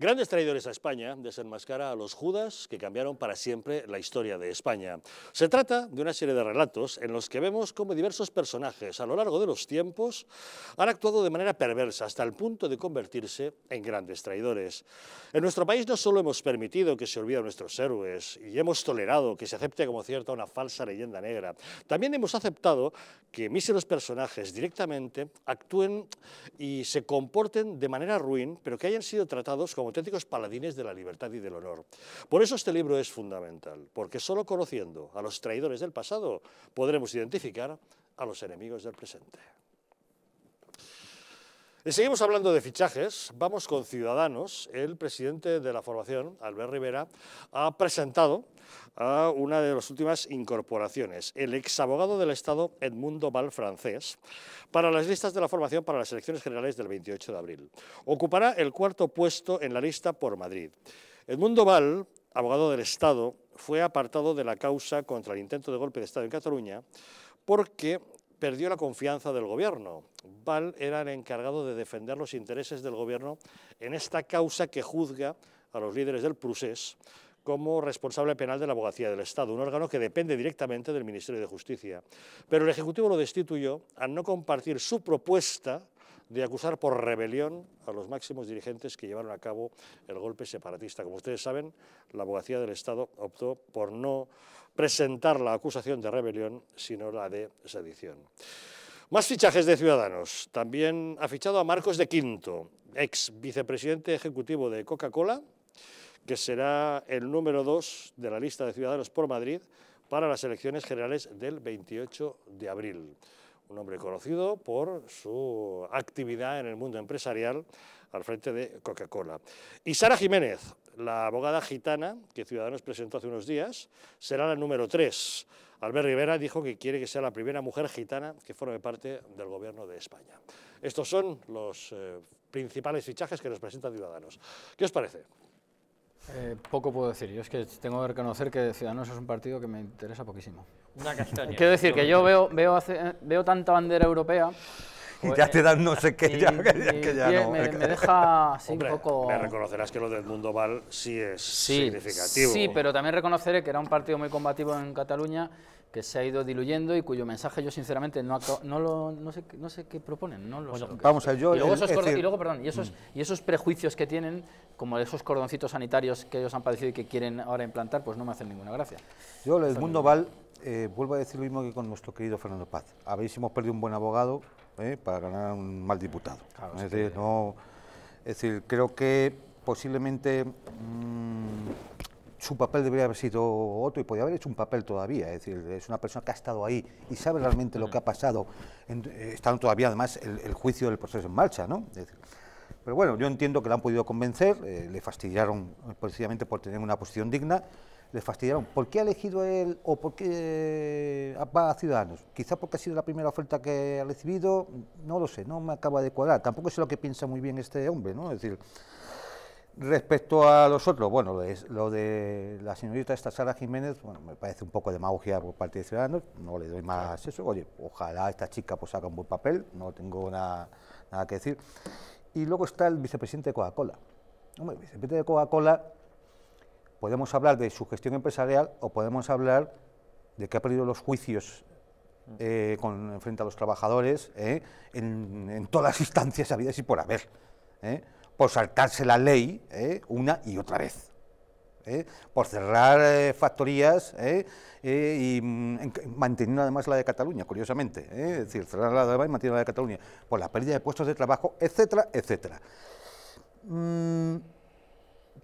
Grandes traidores a España desenmascara a los judas que cambiaron para siempre la historia de España. Se trata de una serie de relatos en los que vemos cómo diversos personajes a lo largo de los tiempos han actuado de manera perversa hasta el punto de convertirse en grandes traidores. En nuestro país no solo hemos permitido que se olviden nuestros héroes y hemos tolerado que se acepte como cierta una falsa leyenda negra, también hemos aceptado que miseros personajes directamente actúen y se comporten de manera ruin, pero que hayan sido tratados como auténticos paladines de la libertad y del honor. Por eso este libro es fundamental, porque solo conociendo a los traidores del pasado podremos identificar a los enemigos del presente. Y eh, seguimos hablando de fichajes, vamos con Ciudadanos. El presidente de la formación, Albert Rivera, ha presentado a una de las últimas incorporaciones, el exabogado del Estado Edmundo Val francés, para las listas de la formación para las elecciones generales del 28 de abril. Ocupará el cuarto puesto en la lista por Madrid. Edmundo Val, abogado del Estado, fue apartado de la causa contra el intento de golpe de Estado en Cataluña porque perdió la confianza del gobierno. Val era el encargado de defender los intereses del gobierno en esta causa que juzga a los líderes del Prusés como responsable penal de la abogacía del Estado, un órgano que depende directamente del Ministerio de Justicia. Pero el Ejecutivo lo destituyó al no compartir su propuesta de acusar por rebelión a los máximos dirigentes que llevaron a cabo el golpe separatista. Como ustedes saben, la abogacía del Estado optó por no presentar la acusación de rebelión, sino la de sedición. Más fichajes de Ciudadanos. También ha fichado a Marcos de Quinto, ex vicepresidente ejecutivo de Coca-Cola, que será el número dos de la lista de Ciudadanos por Madrid para las elecciones generales del 28 de abril un hombre conocido por su actividad en el mundo empresarial al frente de Coca-Cola. Y Sara Jiménez, la abogada gitana que Ciudadanos presentó hace unos días, será la número 3. Albert Rivera dijo que quiere que sea la primera mujer gitana que forme parte del gobierno de España. Estos son los eh, principales fichajes que nos presenta Ciudadanos. ¿Qué os parece? Eh, poco puedo decir. Yo es que tengo que reconocer que Ciudadanos es un partido que me interesa poquísimo. Quiero decir que yo veo, veo, veo tanta bandera europea y ya pues, te dan no sé qué, y, ya, que ya Me, deja así un poco... Me reconocerás que lo del mundo Val sí es significativo. Sí, pero también reconoceré que era un partido muy combativo en Cataluña que se ha ido diluyendo y cuyo mensaje yo sinceramente no, no, lo, no, sé, no sé qué proponen. No vamos a y luego, esos, perdón, mm. y esos, prejuicios que tienen, como esos cordoncitos sanitarios que ellos han padecido y que quieren ahora implantar, pues no me hacen ninguna gracia. Yo, el mundo Val, eh, vuelvo a decir lo mismo que con nuestro querido Fernando Paz. Habéis hemos perdido un buen abogado eh, para ganar un mal diputado. es, decir, no, es decir, creo que posiblemente... Mm, su papel debería haber sido otro y podría haber hecho un papel todavía. Es decir, es una persona que ha estado ahí y sabe realmente lo que ha pasado, eh, Están todavía además el, juicio del proceso en marcha. ¿no? pero bueno, yo entiendo que lo han podido convencer, eh, le fastidiaron precisamente por tener una posición digna, le fastidiaron. ¿Por qué ha elegido él o por qué eh, va a Ciudadanos? Quizá porque ha sido la primera oferta que ha recibido, no lo sé, no me acaba de cuadrar. Tampoco es lo que piensa muy bien este hombre, ¿no? Es decir, Respecto a los otros, bueno, lo de, la señorita esta Sara Jiménez, bueno, me parece un poco de magia por parte de Ciudadanos, no le doy más eso, oye, ojalá esta chica pues haga un buen papel, no tengo nada, nada que decir. Y luego está el vicepresidente de Coca-Cola. Hombre, el vicepresidente de Coca-Cola, podemos hablar de su gestión empresarial o podemos hablar de que ha perdido los juicios mm. eh, frente a los trabajadores eh, en, todas las instancias habidas y por haber. Eh por saltarse la ley ¿eh? una y otra vez, ¿eh? por cerrar eh, factorías y mm, manteniendo además la de Cataluña, curiosamente, es decir, cerrar la de y mantener la de Cataluña, por la pérdida de puestos de trabajo, etcétera, etcétera. Mm,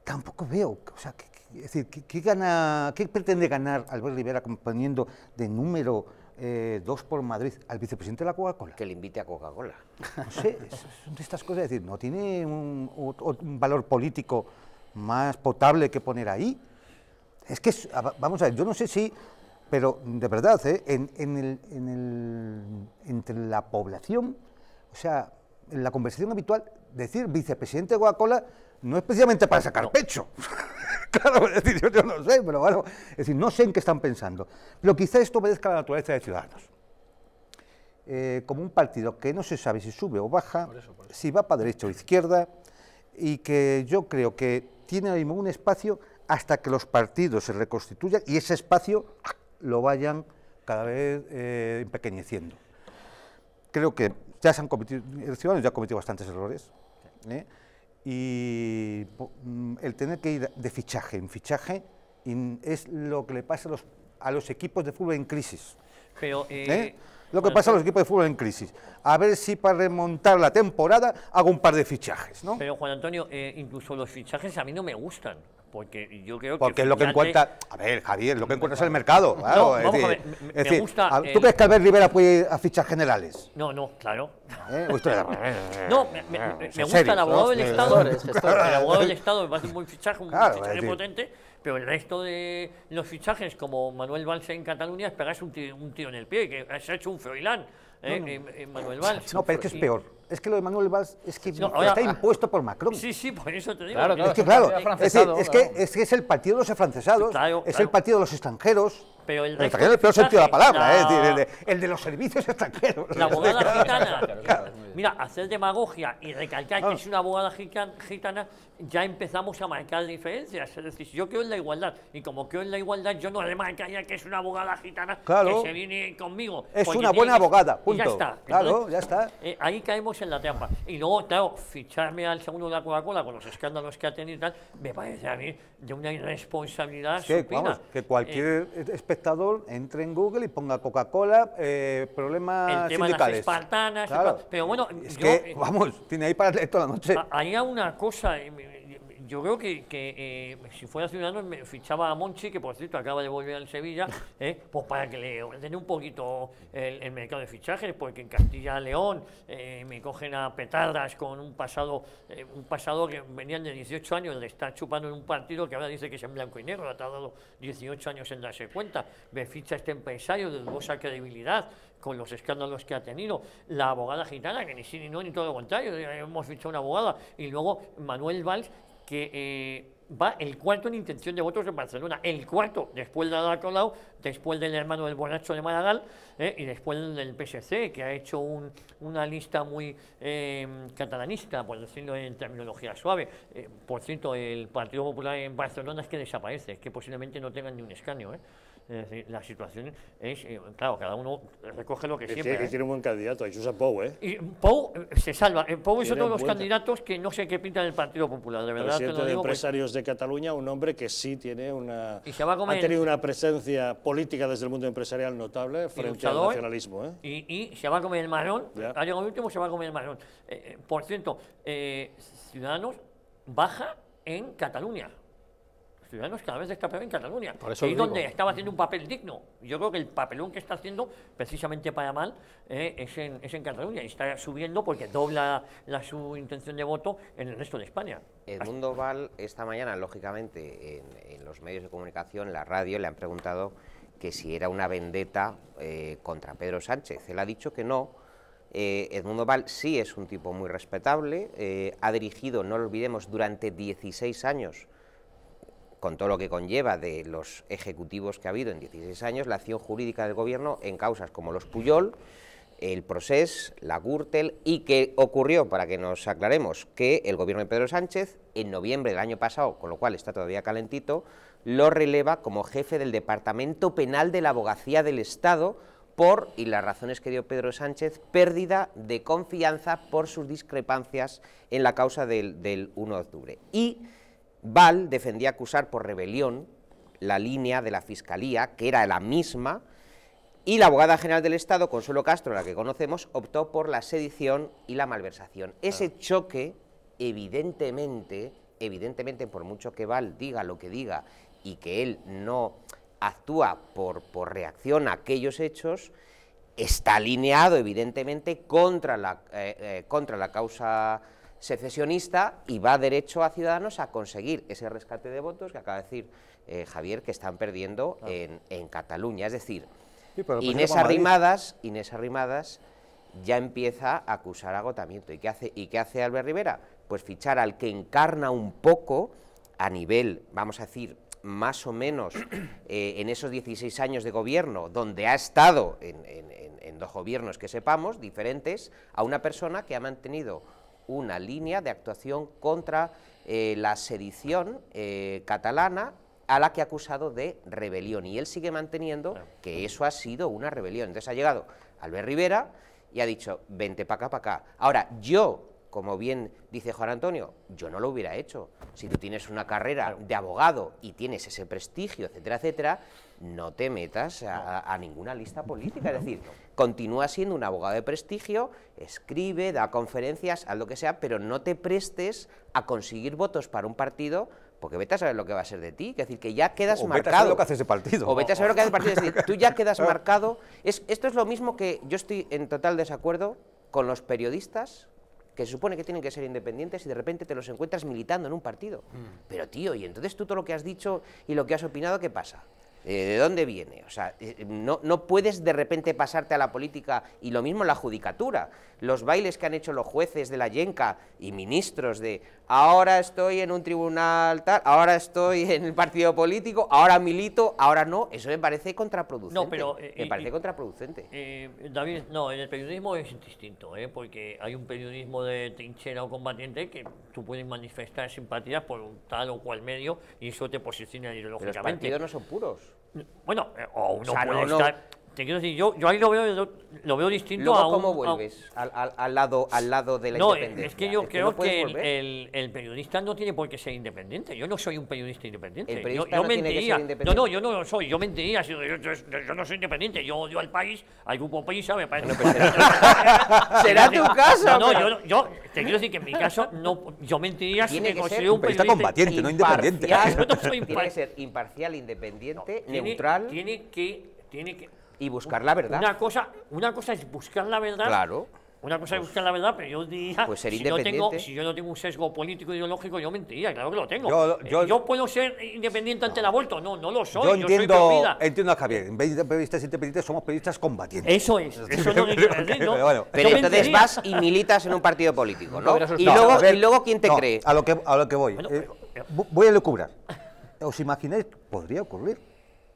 tampoco veo, o sea, es decir, ¿qué, ¿qué pretende ganar Albert Rivera acompañando de número eh, dos por Madrid al vicepresidente de la Coca-Cola. Que le invite a Coca-Cola. No sé, son estas cosas, es decir, no tiene un, valor político más potable que poner ahí. Es que, vamos a ver, yo no sé si, pero de verdad, eh, entre la población, o sea, en la conversación habitual, decir vicepresidente de Coca-Cola no es precisamente para sacar pecho. Claro, decir, yo, no sé, pero bueno, es decir, no sé en qué están pensando. Pero quizá esto obedezca a la naturaleza de Ciudadanos. Eh, como un partido que no se sabe si sube o baja, si va para derecha o izquierda, y que yo creo que tiene ahora un espacio hasta que los partidos se reconstituyan y ese espacio lo vayan cada vez eh, empequeñeciendo. Creo que ya se han cometido, el ya ha cometido bastantes errores. ¿eh? y mm, el tener que ir de fichaje en fichaje es lo que le pasa a los, a los equipos de fútbol en crisis. ¿Eh? Eh, lo que pasa a los equipos de fútbol en crisis. A ver si para remontar la temporada hago un par de fichajes. ¿no? Pero Juan Antonio, eh, incluso los fichajes a mí no me gustan. Porque yo creo Porque es lo que encuentra. A ver, Javier, lo que encuentra es el mercado. Claro, es decir, me, gusta. ¿Tú crees que Albert Rivera puede a fichas generales? No, no, claro. Pues no, me, gusta el abogado del Estado. el abogado del Estado es un buen fichaje, un fichaje potente. Pero el resto de los fichajes, como Manuel Valls en Cataluña, es pegarse un tío, en el pie, que se ha hecho un Froilán eh, no, em, Manuel Valls. No, pero es que es peor. Es que lo de Manuel Valls es que está impuesto por Macron. Sí, sí, por eso te digo. es que es, el partido de los afrancesados, es el partido de los extranjeros, pero el, peor sentido de la palabra, ¿eh? el, de, los servicios extranjeros. La abogada gitana. Mira, hacer demagogia y recalcar que ah. es una abogada gitana, ya empezamos a marcar diferencias. Es decir, yo creo en la igualdad. Y como creo en la igualdad, yo no remarcaría que es una abogada gitana que se viene conmigo. Es una buena abogada, punto. ya está. Claro, ya está. ahí caemos en la trampa. Y luego, claro, ficharme al segundo de la Coca-Cola con los escándalos que ha tenido y tal, me parece a mí de una irresponsabilidad. que, cualquier eh, espectador entre en Google y ponga Coca-Cola, eh, problemas el tema sindicales. De las espartanas, claro. pero bueno, es que, eh, vamos, tiene ahí para leer toda la noche. Hay una cosa, yo creo que, que eh, si fuera ciudadano me fichaba a Monchi, que por cierto acaba de volver al Sevilla, eh, pues para que le ordene un poquito el, mercado de fichajes, porque en Castilla León eh, me cogen a petardas con un pasado, un pasado que venían de 18 años, le está chupando en un partido que ahora dice que es en blanco y negro, ha tardado 18 años en darse cuenta. Me ficha este empresario de dudosa credibilidad, con los escándalos que ha tenido, la abogada gitana, que ni sí ni no, ni todo lo contrario, hemos fichado una abogada, y luego Manuel Valls, que eh, va el cuarto en intención de votos en Barcelona, el cuarto, después de Ada Colau, después del hermano del borracho de Maragall eh, y después del PSC, que ha hecho una lista muy eh, catalanista, por decirlo en terminología suave. por cierto, el Partido Popular en Barcelona es que desaparece, es que posiblemente no tengan ni un escaño. Es decir, la situación es, eh, claro, cada uno recoge lo que, siempre. Tiene, que ¿eh? tiene un buen candidato, ahí usa Pou, ¿eh? Y Pou eh, se salva. Pou es uno de los candidatos que no sé qué pinta en el Partido Popular, de verdad. Presidente te lo digo, de pues empresarios de Cataluña, un hombre que sí tiene una. Y se va a comer... Ha tenido una presencia política desde el mundo empresarial notable frente al nacionalismo, ¿eh? Y, y, se va a comer el marrón. Ha llegado el último, se va a comer el marrón. por cierto, Ciudadanos baja en Cataluña. Ciudadanos cada vez de en Cataluña. y donde estaba haciendo un papel digno. Yo creo que el papelón que está haciendo, precisamente para mal, eh, es, en, Cataluña. Y está subiendo porque dobla la, su intención de voto en el resto de España. Edmundo Val, esta mañana, lógicamente, en, los medios de comunicación, la radio, le han preguntado que si era una vendetta eh, contra Pedro Sánchez. Él ha dicho que no. Edmundo eh, Val sí es un tipo muy respetable, ha dirigido, no lo olvidemos, durante 16 años con todo lo que conlleva de los ejecutivos que ha habido en 16 años, la acción jurídica del Gobierno en causas como los Puyol, el Procés, la Gürtel y que ocurrió, para que nos aclaremos, que el Gobierno de Pedro Sánchez, en noviembre del año pasado, con lo cual está todavía calentito, lo releva como jefe del Departamento Penal de la Abogacía del Estado por, y las razones que dio Pedro Sánchez, pérdida de confianza por sus discrepancias en la causa del, del 1 de octubre. Y Val defendía acusar por rebelión la línea de la Fiscalía, que era la misma, y la abogada general del Estado, Consuelo Castro, la que conocemos, optó por la sedición y la malversación. Ese ah. choque, evidentemente, evidentemente, por mucho que Val diga lo que diga y que él no actúa por, por reacción a aquellos hechos, está alineado, evidentemente, contra la, eh, eh, contra la causa secesionista y va derecho a Ciudadanos a conseguir ese rescate de votos que acaba de decir eh, Javier que están perdiendo en, Cataluña. Es decir, Inés Arrimadas, ya empieza a acusar agotamiento. ¿Y qué, hace, ¿Y qué hace Albert Rivera? Pues fichar al que encarna un poco a nivel, vamos a decir, más o menos eh, en esos 16 años de gobierno, donde ha estado en dos gobiernos que sepamos, diferentes, a una persona que ha mantenido una línea de actuación contra eh, la sedición eh, catalana a la que ha acusado de rebelión. Y él sigue manteniendo que eso ha sido una rebelión. Entonces ha llegado Albert Rivera y ha dicho, vente para acá, para acá. Ahora, yo, como bien dice Juan Antonio, yo no lo hubiera hecho. Si tú tienes una carrera de abogado y tienes ese prestigio, etcétera, etcétera, no te metas a, ninguna lista política. Es decir, continúa siendo un abogado de prestigio, escribe, da conferencias, haz lo que sea, pero no te prestes a conseguir votos para un partido porque vete a saber lo que va a ser de ti, es decir, que ya quedas marcado. Vete a lo que hace ese partido. O vete a saber lo que hace el partido, es decir, tú ya quedas marcado. esto es lo mismo que yo estoy en total desacuerdo con los periodistas que se supone que tienen que ser independientes y de repente te los encuentras militando en un partido. Mm. Pero tío, y entonces tú todo lo que has dicho y lo que has opinado, ¿qué pasa? Eh, ¿De dónde viene? O sea, eh, no, no, puedes de repente pasarte a la política y lo mismo la judicatura. Los bailes que han hecho los jueces de la Yenca y ministros de ahora estoy en un tribunal tal, ahora estoy en el partido político, ahora milito, ahora no, eso me parece contraproducente. Eh, me parece contraproducente. Eh, David, no, en el periodismo es distinto, eh, porque hay un periodismo de trinchera o combatiente que tú puedes manifestar simpatías por un tal o cual medio y eso te posiciona ideológicamente. los partidos no son puros. Bueno, o uno estar te quiero decir, yo, yo ahí lo veo, lo veo distinto a ¿Cómo vuelves al, al, lado, al lado de la no, Es que yo creo que, el, el, periodista no tiene por qué ser independiente. Yo no soy un periodista independiente. El periodista yo, no mentiría. Tiene que ser independiente. No, no, yo no lo soy. Yo mentiría. Yo, yo, no soy independiente. Yo odio al país, al grupo país, ¿sabes? Bueno, pues será tu caso. No, no, yo, te quiero decir que en mi caso no, yo mentiría si me considero un periodista, combatiente, no independiente. Yo no soy imparcial. Tiene que ser imparcial, independiente, neutral. Tiene que tiene que y buscar la verdad. Una cosa, una cosa es buscar la verdad. Claro. Una cosa es pues buscar la verdad, pero yo diría, pues ser si, no tengo, si yo no tengo un sesgo político ideológico, yo mentiría, claro que lo tengo. Eh, yo, puedo ser independiente ante el aborto, no, no lo soy. Yo entiendo, yo entiendo a Javier, en vez de periodistas independientes somos periodistas combatientes. Eso es, eso no lo pero, pero entonces vas y militas en un partido político, ¿no? Y luego, y, luego, ¿quién te cree? A lo que, a lo que voy, eh, voy a lucubrar. ¿Os imagináis? Podría ocurrir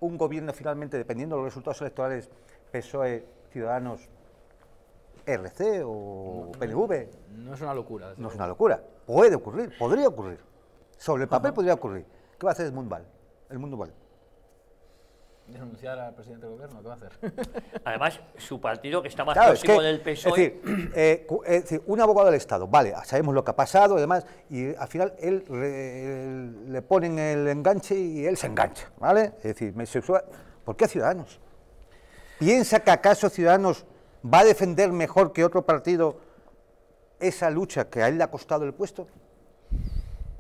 un gobierno finalmente, dependiendo de los resultados electorales, PSOE, Ciudadanos, RC o PLV. No es una locura. No es una locura. Puede ocurrir, podría ocurrir. Sobre el papel podría ocurrir. ¿Qué va a hacer el mundo El mundo denunciar al presidente del gobierno, ¿qué va a hacer? Además, su partido que está más claro, próximo del PSOE... Eh, es decir, un abogado del Estado, vale, sabemos lo que ha pasado y y al final él, le ponen el enganche y él se engancha, ¿vale? Es decir, me sexual... ¿por qué Ciudadanos? ¿Piensa que acaso Ciudadanos va a defender mejor que otro partido esa lucha que a él le ha costado el puesto?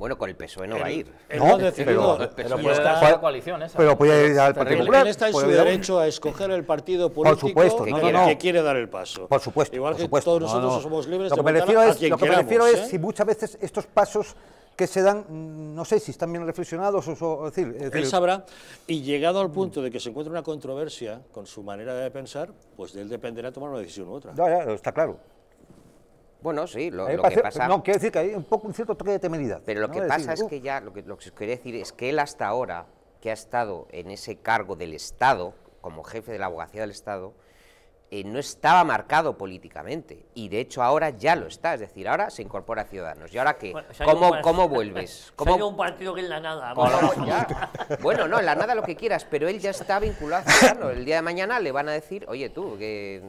Bueno, con el PSOE no va a ir. no, pero, pero, pero, puede la coalición esa. Pero puede ir al Partido Popular. Él está en su derecho a escoger el partido político supuesto, que, quiere, dar el paso. Por supuesto. Igual que todos nosotros somos libres lo que es, Lo que me refiero es ¿eh? si muchas veces estos pasos que se dan, mm, no sé si están bien reflexionados o, o Él sabrá, y llegado al punto de que se encuentra una controversia con su manera de pensar, pues de él dependerá tomar una decisión u otra. Ya, ya, está claro. Bueno, sí, lo, que pasa... No, quiere decir que hay un, poco, un cierto toque de temeridad. Pero lo que pasa es que ya, lo que, lo que decir es que él hasta ahora, que ha estado en ese cargo del Estado, como jefe de la abogacía del Estado, eh, no estaba marcado políticamente y de hecho ahora ya lo está, es decir, ahora se incorpora a Ciudadanos. ¿Y ahora qué? ¿Cómo, ¿Cómo, vuelves? a un partido que en la nada. bueno, no, en la nada lo que quieras, pero él ya está vinculado a Ciudadanos. El día de mañana le van a decir, oye tú, que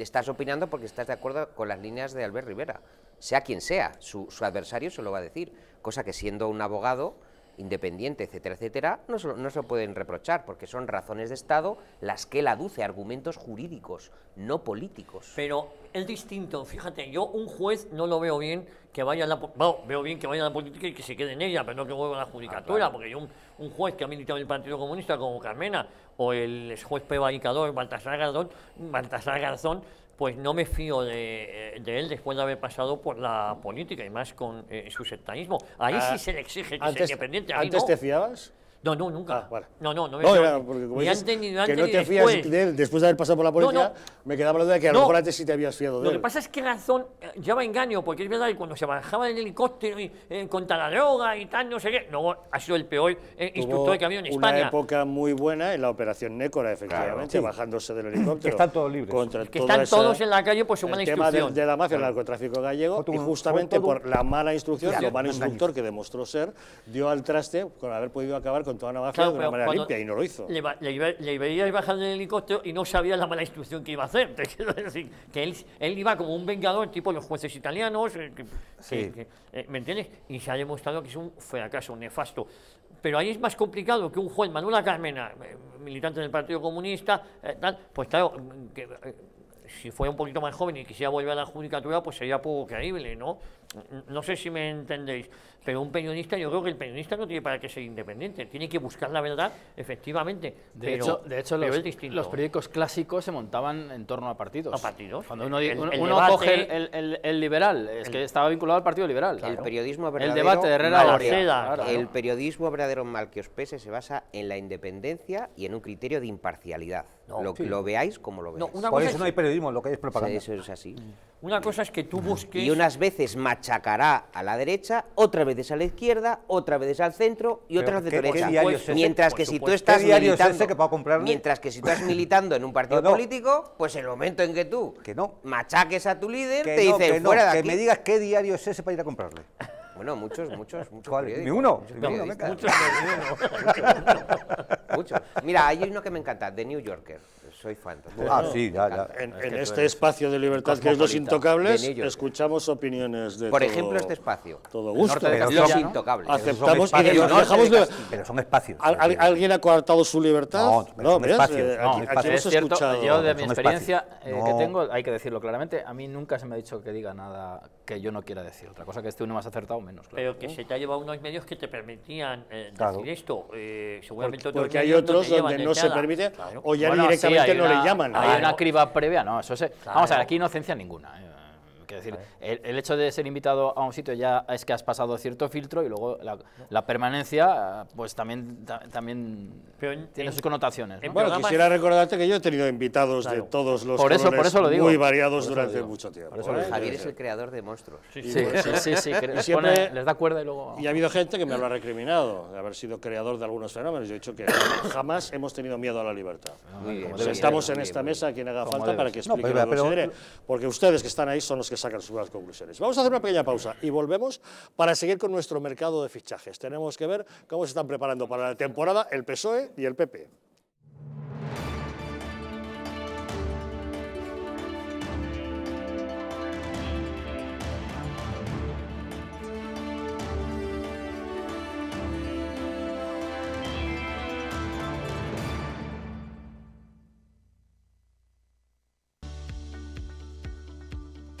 estás opinando porque estás de acuerdo con las líneas de Albert Rivera, sea quien sea, su, su adversario se lo va a decir, cosa que siendo un abogado independiente, etcétera, etcétera, no se, no pueden reprochar, porque son razones de Estado las que él aduce, argumentos jurídicos, no políticos. Pero es distinto, fíjate, yo un juez no lo veo bien que vaya a la, veo bien que vaya a la política y que se quede en ella, pero no que vuelva a la judicatura, ah, porque yo un, juez que ha militado en el Partido Comunista como Carmena, o el juez prevaricador Baltasar Garzón, Baltasar Garzón pues no me fío eh, de, él después de haber pasado por la política y más con eh, su sectanismo. Ahí ah, sí se le exige que sea independiente. ¿Antes te fiabas? No, no, nunca. Ah, no, no, no me no, porque ni antes, Que no te fías después. de él después de haber pasado por la policía, me quedaba la duda de que a lo mejor antes sí te habías fiado de él. Lo que pasa es que razón eh, lleva engaño, porque es verdad que cuando se bajaba en helicóptero y, eh, contra la droga y tal, no sé qué, no, ha sido el peor eh, instructor de camión en España. Una época muy buena en la operación Nécora, efectivamente, bajándose del helicóptero. Que están todos libres. que están todos en la calle por pues, su mala instrucción. El tema de, la mafia, el narcotráfico gallego, y justamente por la mala instrucción, el mal instructor que demostró ser, dio al traste con haber podido acabar con y no lo hizo. Le, le, le veías bajar del helicóptero y no sabía la mala instrucción que iba a hacer. Te que él, iba como un vengador, tipo los jueces italianos, eh, eh, ¿me entiendes? Y se ha demostrado que es un fracaso, un nefasto. Pero ahí es más complicado que un juez Manuela Carmena, eh, militante del Partido Comunista, tal, pues claro, si fuera un poquito más joven y quisiera volver a la judicatura, pues sería poco creíble, ¿no? no sé si me entendéis, pero un periodista, yo creo que el periodista no tiene para qué ser independiente, tiene que buscar la verdad, efectivamente. De hecho, de hecho los, periódicos clásicos se montaban en torno a partidos. A partidos. Cuando uno, uno, coge el, liberal, es que estaba vinculado al Partido Liberal. El periodismo verdadero. El debate Herrera El periodismo verdadero, mal que os pese, se basa en la independencia y en un criterio de imparcialidad. lo, veáis como lo veáis. No, Por eso no hay periodismo, lo que hay es propaganda. eso es así. Una cosa es que tú busques. Y unas veces machacará a la derecha, otra vez es a la izquierda, otra vez al centro y otra otras de derecha. ¿qué mientras que si tú estás militando, mientras que si tú estás militando en un partido político, pues el momento en que tú que machaques a tu líder, te dicen fuera de aquí. Que me digas qué diario es ese para ir a comprarle. Bueno, muchos, muchos, muchos. ¿Mi uno? muchos. Mira, hay uno que me encanta, The New Yorker soy fan. Ah, en, este espacio de libertad que es Los Intocables, eh. escuchamos opiniones de Por ejemplo, este espacio. Todo gusto. los Intocables. Aceptamos pero son espacios. ¿Al, alguien ha coartado su libertad? No, eh, no, aquí, es yo de mi experiencia eh, que tengo, hay que decirlo claramente, a mí nunca se me ha dicho que diga nada que yo no quiera decir. Otra cosa que esté uno más acertado, menos. Claro. Pero que se te ha llevado unos medios que te permitían decir esto. seguramente porque hay otros donde no se permite o ya directamente no le llaman. Hay ah, una criba previa, no, eso se, Vamos a ver, aquí inocencia ninguna. Eh decir, el, hecho de ser invitado a un sitio ya es que has pasado cierto filtro y luego la, permanencia, pues también, también tiene sus connotaciones. Bueno, quisiera recordarte que yo he tenido invitados de todos los por eso, por eso lo digo. muy variados durante mucho tiempo. ¿eh? Javier es el creador de monstruos. Sí, sí, sí. les, da cuerda y luego... Y ha habido gente que me lo ha recriminado de haber sido creador de algunos fenómenos. Yo he dicho que jamás hemos tenido miedo a la libertad. estamos en esta mesa, quien haga falta, para que explique Porque ustedes que están ahí son los que sacan sus buenas conclusiones. Vamos a hacer una pequeña pausa y volvemos para seguir con nuestro mercado de fichajes. Tenemos que ver cómo se están preparando para la temporada el PSOE y el PP.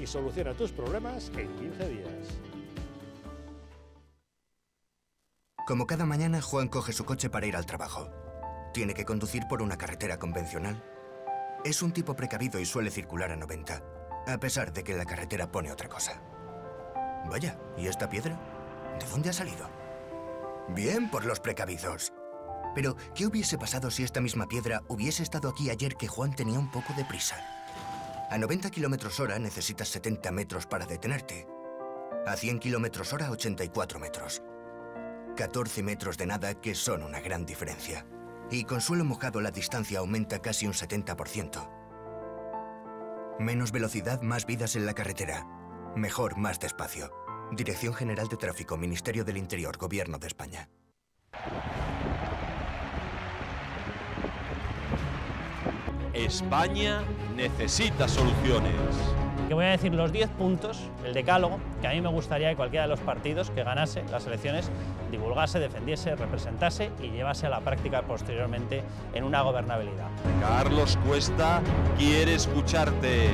y soluciona tus problemas en 15 días. Como cada mañana, Juan coge su coche para ir al trabajo. Tiene que conducir por una carretera convencional. Es un tipo precavido y suele circular a 90, a pesar de que la carretera pone otra cosa. Vaya, ¿y esta piedra? ¿De dónde ha salido? Bien por los precavidos. Pero, ¿qué hubiese pasado si esta misma piedra hubiese estado aquí ayer que Juan tenía un poco de prisa? A 90 km hora necesitas 70 metros para detenerte. A 100 km hora, 84 metros. 14 metros de nada que son una gran diferencia. Y con suelo mojado la distancia aumenta casi un 70%. Menos velocidad, más vidas en la carretera. Mejor, más despacio. Dirección General de Tráfico, Ministerio del Interior, Gobierno de España. España necesita soluciones. Que voy a decir los 10 puntos, el decálogo, que a mí me gustaría que cualquiera de los partidos que ganase las elecciones divulgase, defendiese, representase y llevase a la práctica posteriormente en una gobernabilidad. Carlos Cuesta quiere escucharte.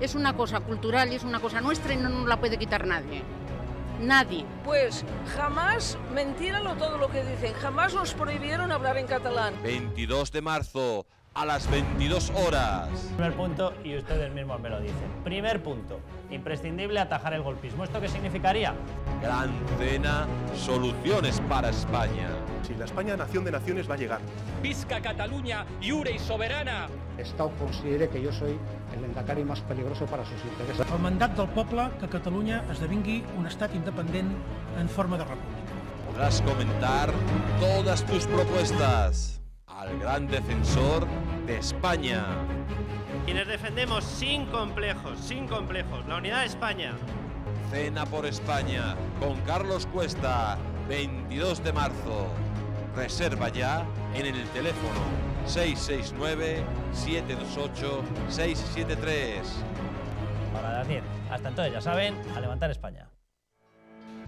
Es una cosa cultural y es una cosa nuestra y no nos la puede quitar nadie. Nadie. Pues jamás mentíralo todo lo que dicen, jamás nos prohibieron hablar en catalán. 22 de marzo, a las 22 horas. Primer punto, y ustedes mismos me lo dicen. Primer punto, imprescindible atajar el golpismo. ¿Esto qué significaría? Gran cena, soluciones para España. Si la España nación de naciones va a llegar. Visca Cataluña, Iure y soberana. Estado considere que yo soy el endacari más peligroso para sus intereses. El mandato del pueblo que de esdevingui un estado independiente... en forma de república. Podrás comentar todas tus propuestas al gran defensor de España. Quienes defendemos sin complejos, sin complejos, la unidad de España. Cena por España con Carlos Cuesta, 22 de marzo. Reserva ya en el teléfono 669-728-673. Para Daniel, hasta entonces ya saben, a levantar España.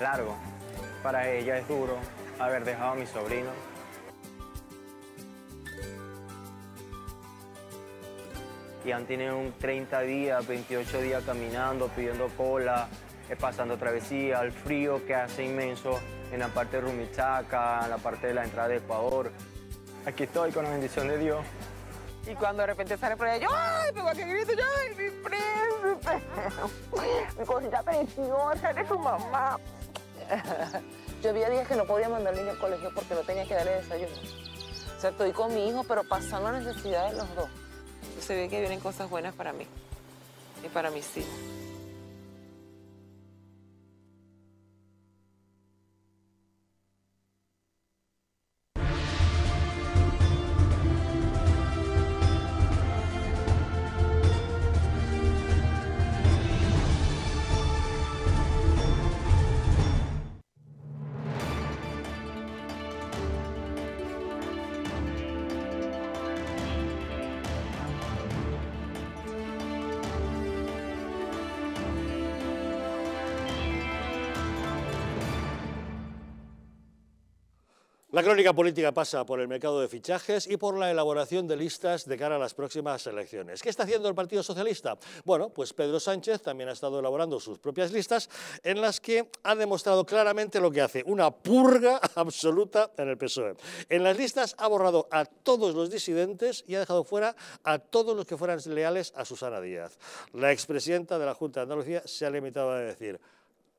largo. Para ella es duro haber dejado a mi sobrino. Y han tenido un 30 días, 28 días caminando, pidiendo cola, eh, pasando travesía, el frío que hace inmenso en la parte de Rumichaca, en la parte de la entrada de Ecuador. Aquí estoy con la bendición de Dios. Y cuando de repente sale por ahí, ¡ay, tengo que ¡Ay, mi príncipe! Mi cosita preciosa, eres su mamá. yo había días que no podía mandar al niño al colegio porque no tenía que darle desayuno. O sea, estoy con mi hijo, pero pasando necesidades los dos. Se ve que vienen cosas buenas para mí y para mis hijos. La crónica política pasa por el mercado de fichajes y por la elaboración de listas de cara a las próximas elecciones. ¿Qué está haciendo el Partido Socialista? Bueno, pues Pedro Sánchez también ha estado elaborando sus propias listas en las que ha demostrado claramente lo que hace, una purga absoluta en el PSOE. En las listas ha borrado a todos los disidentes y ha dejado fuera a todos los que fueran leales a Susana Díaz. La expresidenta de la Junta de Andalucía se ha limitado a decir,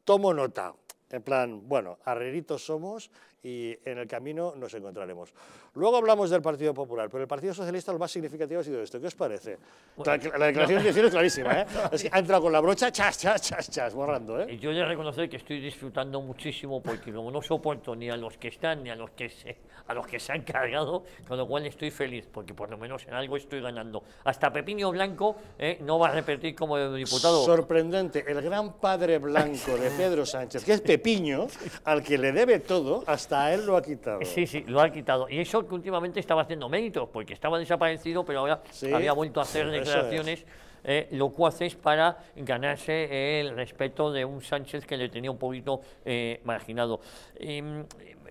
tomo nota, en plan, bueno, arreritos somos y en el camino nos encontraremos. Luego hablamos del Partido Popular, pero el Partido Socialista lo más significativo ha sido esto. ¿Qué os parece? la, declaración de es clarísima, ¿eh? Es ha entrado con la brocha, chas, chas, chas, chas, borrando, ¿eh? Yo ya reconocer que estoy disfrutando muchísimo porque como no soporto ni a los que están ni a los que se, a los que se han cargado, con lo cual estoy feliz porque por lo menos en algo estoy ganando. Hasta Pepiño Blanco ¿eh? no va a repetir como diputado. Sorprendente, el gran padre blanco de Pedro Sánchez, que es Pepiño, al que le debe todo hasta él lo ha quitado. Sí, sí, lo ha quitado. Y eso que últimamente estaba haciendo méritos, porque estaba desaparecido, pero ahora había vuelto a hacer declaraciones eh, locuaces para ganarse el respeto de un Sánchez que le tenía un poquito eh, marginado. Em,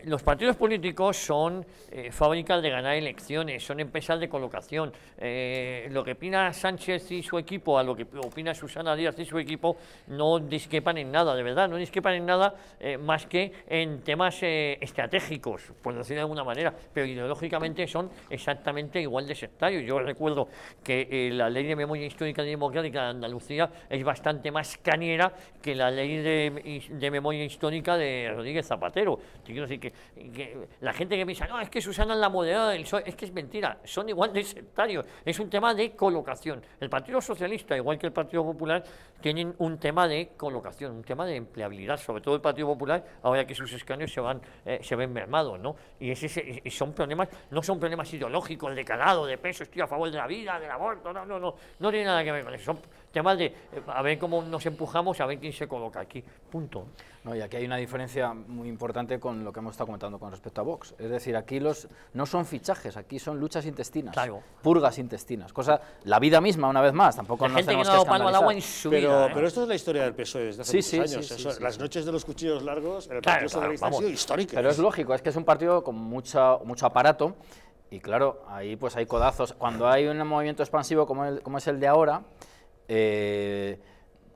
los partidos políticos son eh, fábricas de ganar elecciones, son empresas de colocación. Eh, lo que opina Sánchez y su equipo a lo que opina Susana Díaz y su equipo no disquepan en nada, de verdad, no disquepan en nada eh, más que en temas estratégicos, por decirlo de alguna manera, pero ideológicamente son exactamente igual de sectarios. Yo recuerdo que la ley de memoria histórica y democrática de Andalucía es bastante más cañera que la ley de, memoria histórica de Rodríguez Zapatero. quiero decir que que, la gente que piensa, no, es que Susana es la moderada del e". es que es mentira, son igual de sectarios, es un tema de colocación. El Partido Socialista, igual que el Partido Popular, tienen un tema de colocación, un tema de empleabilidad, sobre todo el Partido Popular, ahora que sus escaños se van eh, se ven mermados, ¿no? Y, ese, y son problemas, no son problemas ideológicos, de calado, de peso, estoy a favor de la vida, del aborto, no, no, no, no tiene nada que ver con eso, tema eh, a ver cómo nos empujamos, a ver quién se coloca aquí. Punto. No, y aquí hay una diferencia muy importante con lo que hemos estado comentando con respecto a Vox. Es decir, aquí los no son fichajes, aquí son luchas intestinas, purgas intestinas, cosa la vida misma una vez más, tampoco nos gente tenemos que, agua pero, ¿eh? pero esto es la historia del PSOE desde hace años. ¿eh? las noches de los cuchillos largos el Pero es lógico, es que es un partido con mucha, mucho aparato y claro, ahí pues hay codazos. Cuando hay un movimiento expansivo como, como es el de ahora, eh,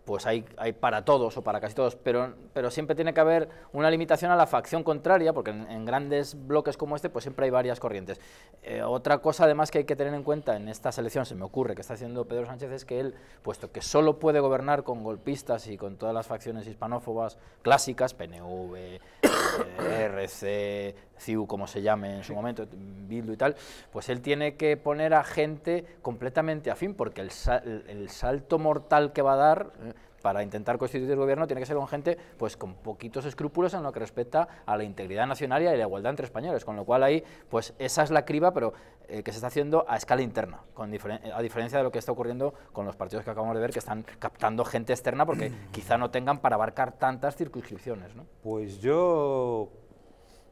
pues hay, para todos o para casi todos, pero, pero siempre tiene que haber una limitación a la facción contraria, porque en, grandes bloques como este, pues siempre hay varias corrientes. Eh, otra cosa además que hay que tener en cuenta en esta selección, se me ocurre que está haciendo Pedro Sánchez, es que él, puesto que solo puede gobernar con golpistas y con todas las facciones hispanófobas clásicas, PNV, RC, CIU, como se llame en su momento, Bildu y tal, pues él tiene que poner a gente completamente afín, porque el, salto mortal que va a dar eh, para intentar constituir el gobierno tiene que ser con gente pues con poquitos escrúpulos en lo que respecta a la integridad nacional y a la igualdad entre españoles, con lo cual ahí pues esa es la criba, pero eh, que se está haciendo a escala interna, con a diferencia de lo que está ocurriendo con los partidos que acabamos de ver que están captando gente externa porque quizá no tengan para abarcar tantas circunscripciones, ¿no? Pues yo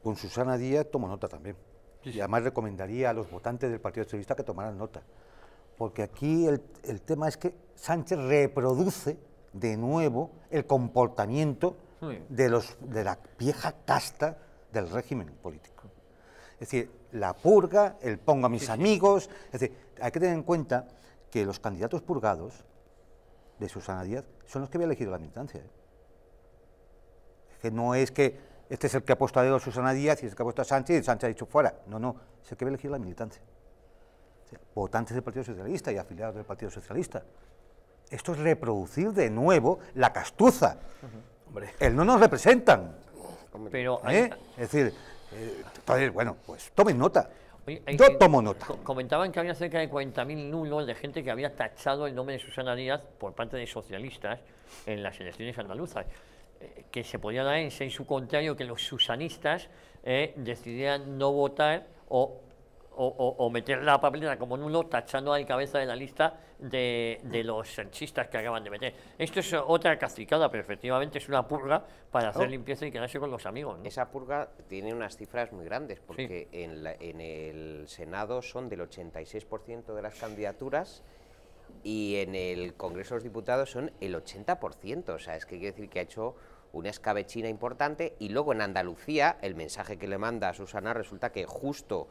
con Susana Díaz tomo nota también. Y además recomendaría a los votantes del Partido Socialista que tomaran nota. Porque aquí el, tema es que Sánchez reproduce de nuevo el comportamiento de, los, de la vieja casta del régimen político. Es decir, la purga, el pongo a mis amigos. Es decir, hay que tener en cuenta que los candidatos purgados de Susana Díaz son los que había elegido la militancia. ¿eh? Es que no es que este es el que ha puesto a Susana Díaz y es el que ha puesto a Sánchez y Sánchez ha dicho fuera. No, no, Se el que a elegir la militancia. votantes del Partido Socialista y afiliados del Partido Socialista. Esto es reproducir de nuevo la castuza. El no nos representan. Pero ¿Eh? Es decir, eh, bueno, pues tomen nota. Yo tomo nota. Comentaban que había cerca de 40.000 nulos de gente que había tachado el nombre de Susana Díaz por parte de socialistas en las elecciones andaluzas. Eh, que se podía dar en su contrario que los susanistas eh, decidieran no votar o, meter la papeleta como nulo tachando la cabeza de la lista de, los sanchistas que acaban de meter. Esto es otra cacicada, pero efectivamente es una purga para hacer oh. limpieza y quedarse con los amigos. Esa purga tiene unas cifras muy grandes, porque en, en el Senado son del 86% de las candidaturas y en el Congreso de los Diputados son el 80%. O sea, es que quiere decir que ha hecho una escabechina importante, y luego en Andalucía, el mensaje que le manda a Susana resulta que justo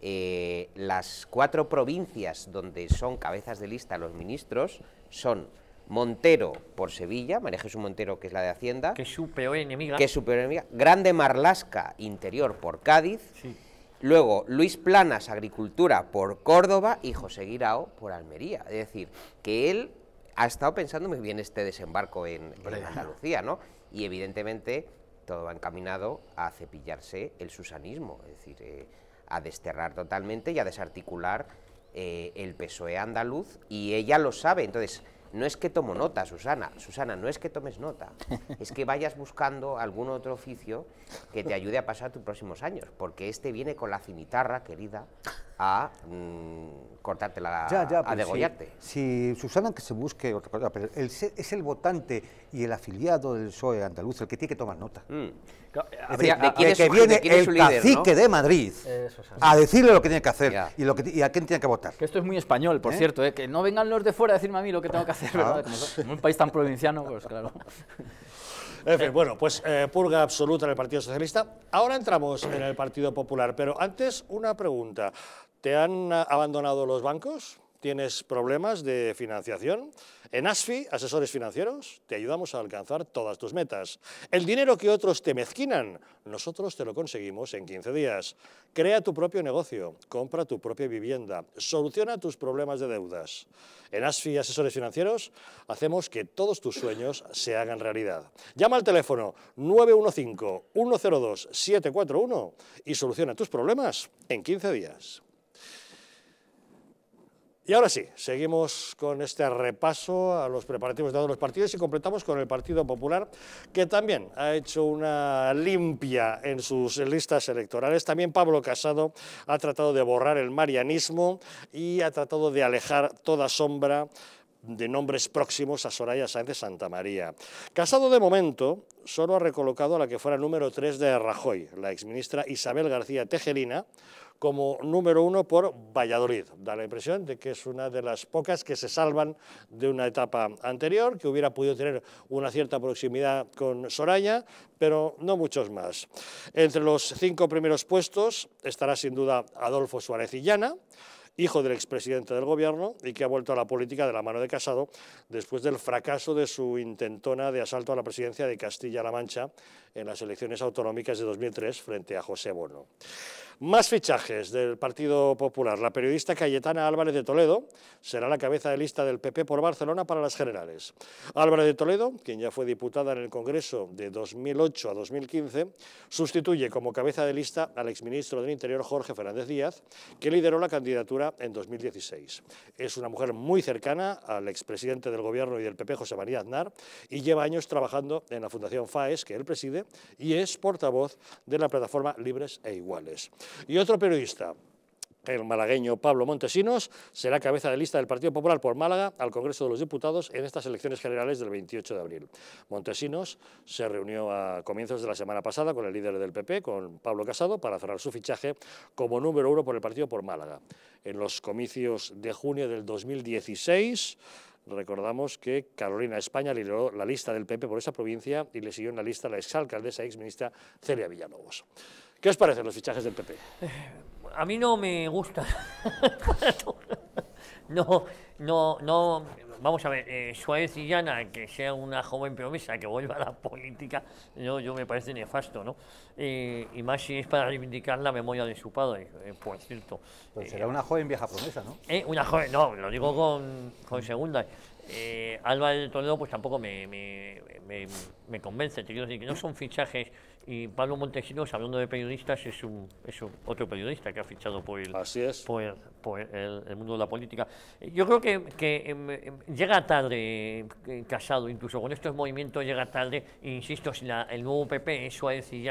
eh, las cuatro provincias donde son cabezas de lista los ministros son Montero por Sevilla, María Jesús Montero, que es la de Hacienda. Que es su peor enemiga. Que Grande Marlasca, Interior por Cádiz. Luego, Luis Planas, Agricultura por Córdoba y José Guirao por Almería. Es decir, que él ha estado pensando muy bien este desembarco en, en Andalucía, ¿no? y evidentemente todo va encaminado a cepillarse el susanismo, es decir, eh, a desterrar totalmente y a desarticular eh, el PSOE andaluz y ella lo sabe, entonces no es que tomo nota, Susana, Susana, no es que tomes nota, es que vayas buscando algún otro oficio que te ayude a pasar tus próximos años, porque este viene con la cimitarra, querida, a mm, cortarte la a degollarte. Si, Susana que se busque otra cosa, es el votante y el afiliado del PSOE andaluz el que tiene que tomar nota. que viene el cacique de Madrid a decirle lo que tiene que hacer y, lo a quién tiene que votar. Que esto es muy español, por ¿Eh? cierto, ¿eh? que no vengan los de fuera a decirme a mí lo que tengo que hacer, ...en un país tan provinciano, pues claro. En fin, bueno, pues eh, purga absoluta del Partido Socialista. Ahora entramos en el Partido Popular, pero antes una pregunta. ¿Te han abandonado los bancos? ¿Tienes problemas de financiación? En ASFI, Asesores Financieros, te ayudamos a alcanzar todas tus metas. El dinero que otros te mezquinan, nosotros te lo conseguimos en 15 días. Crea tu propio negocio, compra tu propia vivienda, soluciona tus problemas de deudas. En ASFI, Asesores Financieros, hacemos que todos tus sueños se hagan realidad. Llama al teléfono 915-102-741 y soluciona tus problemas en 15 días. Y ahora sí, seguimos con este repaso a los preparativos de todos los partidos y completamos con el Partido Popular, que también ha hecho una limpia en sus listas electorales. También Pablo Casado ha tratado de borrar el marianismo y ha tratado de alejar toda sombra de nombres próximos a Soraya Sáenz de Santa María. Casado de momento solo ha recolocado a la que fuera número 3 de Rajoy, la exministra Isabel García Tejerina, como número uno por Valladolid. Da la impresión de que es una de las pocas que se salvan de una etapa anterior, que hubiera podido tener una cierta proximidad con Soraya, pero no muchos más. Entre los cinco primeros puestos estará sin duda Adolfo Suárez Illana, hijo del expresidente del gobierno y que ha vuelto a la política de la mano de Casado después del fracaso de su intentona de asalto a la presidencia de Castilla-La Mancha en las elecciones autonómicas de 2003 frente a José Bono. Más fichajes del Partido Popular. La periodista Cayetana Álvarez de Toledo será la cabeza de lista del PP por Barcelona para las generales. Álvarez de Toledo, quien ya fue diputada en el Congreso de 2008 a 2015, sustituye como cabeza de lista al exministro del Interior Jorge Fernández Díaz, que lideró la candidatura en 2016. Es una mujer muy cercana al expresidente del gobierno y del PP, José María Aznar, y lleva años trabajando en la Fundación FAES, que él preside, y es portavoz de la plataforma Libres e Iguales. Y otro periodista, el malagueño Pablo Montesinos será cabeza de lista del Partido Popular por Málaga al Congreso de los Diputados en estas elecciones generales del 28 de abril. Montesinos se reunió a comienzos de la semana pasada con el líder del PP, con Pablo Casado, para cerrar su fichaje como número uno por el Partido por Málaga. En los comicios de junio del 2016, Recordamos que Carolina España lideró la lista del PP por esa provincia y le siguió en la lista la exalcaldesa y exministra Celia Villalobos. ¿Qué os parecen los fichajes del PP? a mí no me gusta. no, no, no. Vamos a ver, eh, Suárez y Llana, que sea una joven promesa que vuelva a la política, no, yo me parece nefasto, ¿no? Eh, y más si es para reivindicar la memoria de su padre, eh, por cierto. Pues será una joven vieja promesa, ¿no? una joven, no, lo digo con, con segunda. Álvaro del Toledo, pues tampoco me, me, convence, te quiero decir que no son fichajes y Pablo Montesinos, hablando de periodistas, es, un, es otro periodista que ha fichado por el, Por, mundo de la política. Yo creo que, em, em, llega tarde eh, Casado, incluso con estos movimientos llega tarde, e insisto, si la, el nuevo PP es Suárez y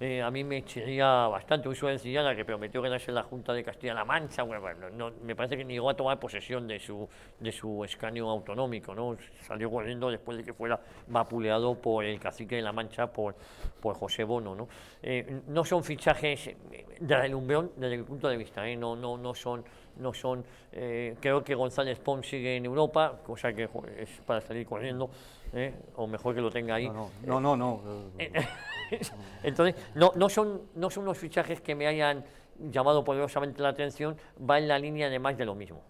eh, a mí me chirría bastante. Un de la que prometió quedarse en la Junta de Castilla-La Mancha, bueno, no, me parece que llegó a tomar posesión de su, de su escaño autonómico, ¿no? Salió corriendo después de que fuera vapuleado por el cacique de La Mancha, por, por José Bono, ¿no? Eh, no son fichajes eh, de relumbrón desde mi punto de vista, ¿eh? No, no, no son no son, eh, creo que González Pons sigue en Europa, cosa que es para salir corriendo, eh, o mejor que lo tenga ahí. No, no, no. Entonces, no, no, son, no son unos fichajes que me hayan llamado poderosamente la atención, va en la línea de más de lo mismo.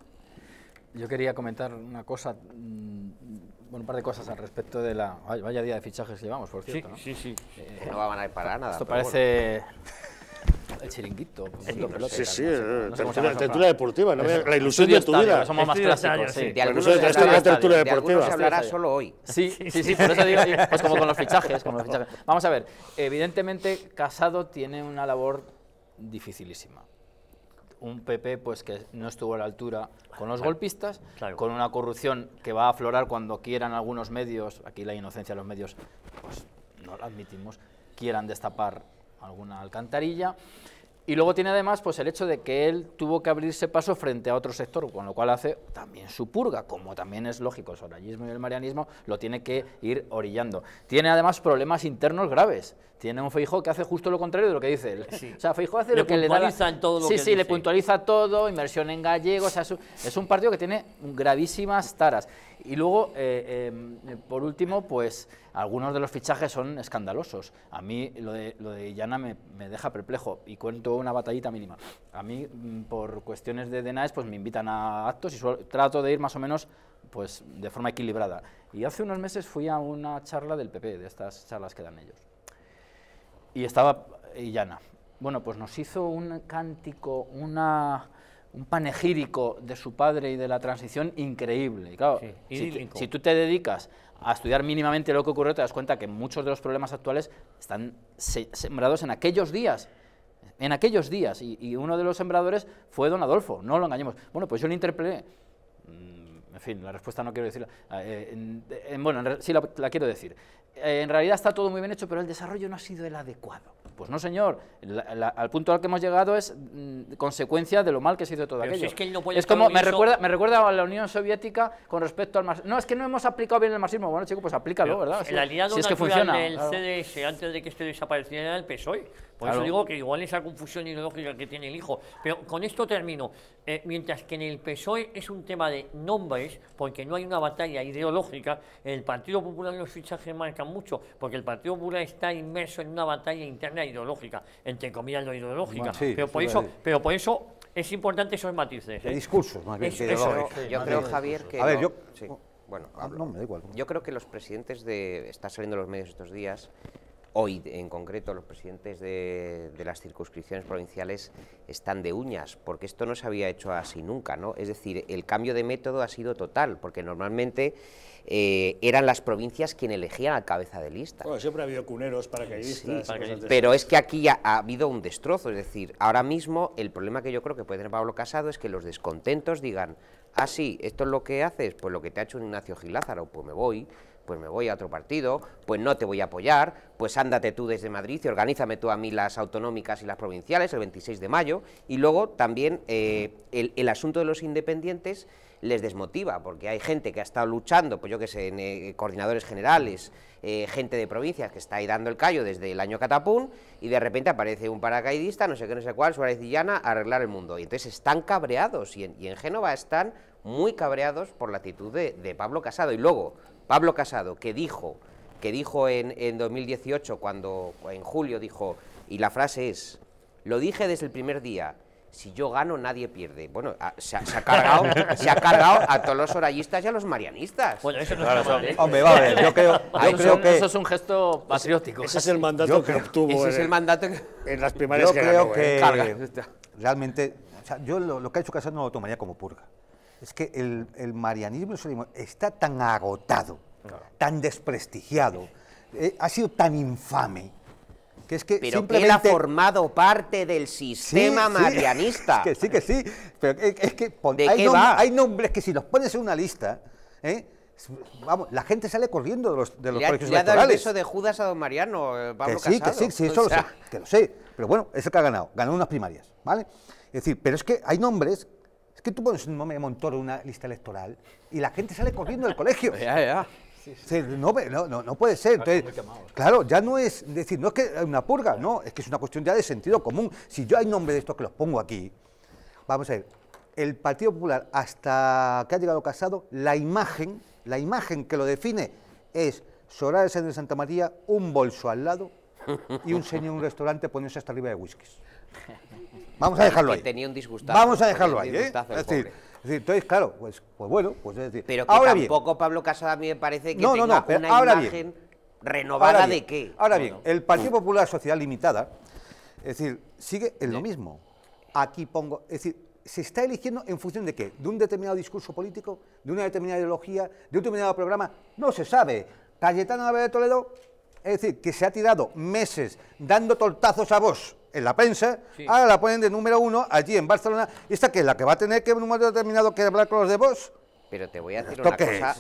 Yo quería comentar una cosa, mm, bueno, un par de cosas al respecto de la... vaya día de fichajes llevamos, por cierto. Sí, ¿no? sí, sí. no van a parar nada. Esto parece... El chiringuito. Pues, sí, sí, la deportiva, la ilusión de tu vida. Somos más clásicos, sí. De algunos deportiva. se hablará solo hoy. Sí, sí, sí, por eso digo, pues como con los fichajes. Vamos a ver, evidentemente Casado tiene una labor dificilísima un PP pues que no estuvo a la altura con los golpistas, con una corrupción que va a aflorar cuando quieran algunos medios, aquí la inocencia de los medios, pues no la admitimos, quieran destapar alguna alcantarilla. Y luego tiene además pues, el hecho de que él tuvo que abrirse paso frente a otro sector, con lo cual hace también su purga, como también es lógico, el sorallismo y el marianismo lo tiene que ir orillando. Tiene además problemas internos graves. Tiene un Feijó que hace justo lo contrario de lo que dice él. O sea, Feijó hace lo que le da... sí, sí, le puntualiza todo, inversión en gallego es un partido que tiene gravísimas taras. Y luego, eh, em, eh, por último, pues algunos de los fichajes son escandalosos. A mí lo de, lo me, deja perplejo y cuento una batallita mínima. A mí, mm, por cuestiones de DNAES, pues me invitan a actos y trato de ir más o menos pues, de forma equilibrada. Y hace unos meses fui a una charla del PP, de estas charlas que dan ellos. Y estaba eh, Llana. Bueno, pues nos hizo un cántico, una un panegírico de su padre y de la transición increíble. claro, si, tú te dedicas a estudiar mínimamente lo que ocurrió, te das cuenta que muchos de los problemas actuales están sembrados en aquellos días. En aquellos días. Y, uno de los sembradores fue don Adolfo, no lo engañemos. Bueno, pues yo le interpelé. Mm, en fin, la respuesta no quiero decirla. Ah, eh, bueno, sí la quiero decir. Eh, en realidad está todo muy bien hecho, pero el desarrollo no ha sido el adecuado. Pues no, señor. al punto al que hemos llegado es mm, consecuencia de lo mal que se sido todo aquello. es, como, me recuerda, me a la Unión Soviética con respecto al marxismo. No, es que no hemos aplicado bien el marxismo. Bueno, chico, pues aplícalo, ¿verdad? El aliado si es funciona, del CDS antes de que esté desapareciera era el PSOE. Por eso digo que igual esa confusión ideológica que tiene el hijo. Pero con esto termino. Eh, mientras que en el PSOE es un tema de nombres, porque no hay una batalla ideológica, el Partido Popular los fichajes marcan mucho, porque el Partido Popular está inmerso en una batalla interna ideológica, entre comillas lo ideológica. pero, por eso, pero por eso es importante esos matices. ¿eh? De más bien. yo creo, Javier, que... A ver, yo... Bueno, hablo. me da igual. Yo creo que los presidentes de... Está saliendo los medios estos días Hoy, en concreto, los presidentes de, las circunscripciones provinciales están de uñas, porque esto no se había hecho así nunca, ¿no? Es decir, el cambio de método ha sido total, porque normalmente eh, eran las provincias quienes elegían a cabeza de lista. siempre ha habido cuneros, paracaidistas... Pero es que aquí ha, ha, habido un destrozo, es decir, ahora mismo el problema que yo creo que puede tener Pablo Casado es que los descontentos digan, ah, sí, esto es lo que haces, pues lo que te ha hecho Ignacio Gilázaro, pues me voy pues me voy a otro partido, pues no te voy a apoyar, pues ándate tú desde Madrid y organízame tú a mí las autonómicas y las provinciales el 26 de mayo. Y luego también eh, el, asunto de los independientes les desmotiva, porque hay gente que ha estado luchando, pues yo que sé, eh, coordinadores generales, eh, gente de provincias que está ahí dando el callo desde el año Catapún, y de repente aparece un paracaidista, no sé qué, no sé cuál, Suárez y Llana, a arreglar el mundo. Y entonces están cabreados, y en, y en Génova están muy cabreados por la actitud de, de Pablo Casado. Y luego, Pablo Casado, que dijo, que dijo en, 2018, cuando en julio dijo, y la frase es, lo dije desde el primer día, si yo gano nadie pierde. Bueno, ah, se, ha, cargado, a todos los orallistas y a los marianistas. Bueno, eso no es ¿eh? Hombre, va a ver, yo creo, que... Eso es un gesto patriótico. Ese es el mandato que obtuvo ese es el mandato que, en las primarias yo creo ¿eh? que realmente, o sea, yo lo, lo, que ha hecho Casado no lo tomaría como purga es que el, marianismo está tan agotado, tan desprestigiado, eh, ha sido tan infame. Que es que pero él ha formado parte del sistema marianista. Sí, que sí, que sí. Pero es, que hay, nombres que si los pones en una lista, eh, vamos, la gente sale corriendo de los, de los ¿Le colegios el de Judas a don Mariano, eh, Pablo que sí, Que sí, sí, eso lo sé, que lo sé. Pero bueno, es el que ha ganado, ganó unas primarias, ¿vale? Es decir, pero es que hay nombres es que tú pones un nombre de en una lista electoral y la gente sale corriendo del colegio. Ya, No, puede ser. claro, ya no es decir, no es que hay una purga, no, es que es una cuestión ya de sentido común. Si yo hay nombres de estos que los pongo aquí, vamos a ver, el Partido Popular hasta que ha llegado Casado, la imagen, la imagen que lo define es Soraya Sánchez de Santa María, un bolso al lado, y un señor en un restaurante poniéndose hasta arriba de whiskies. Vamos a dejarlo ahí. tenía un Vamos a dejarlo ahí. ¿eh? Es decir, entonces, claro, pues, pues, bueno, pues es decir. Pero que ahora tampoco Pablo Casado a mí me parece que una imagen renovada de qué. Ahora bien, el Partido Popular Sociedad Limitada, es decir, sigue en lo mismo. Aquí pongo, es decir, se está eligiendo en función de qué? De un determinado discurso político, de una determinada ideología, de un determinado programa. No se sabe. Cayetano de Toledo es decir, que se ha tirado meses dando tortazos a vos en la prensa, ahora la ponen de número uno allí en Barcelona. ¿Esta que es la que va a tener que en un momento determinado que hablar con los de vos? Pero te voy a decir una cosa.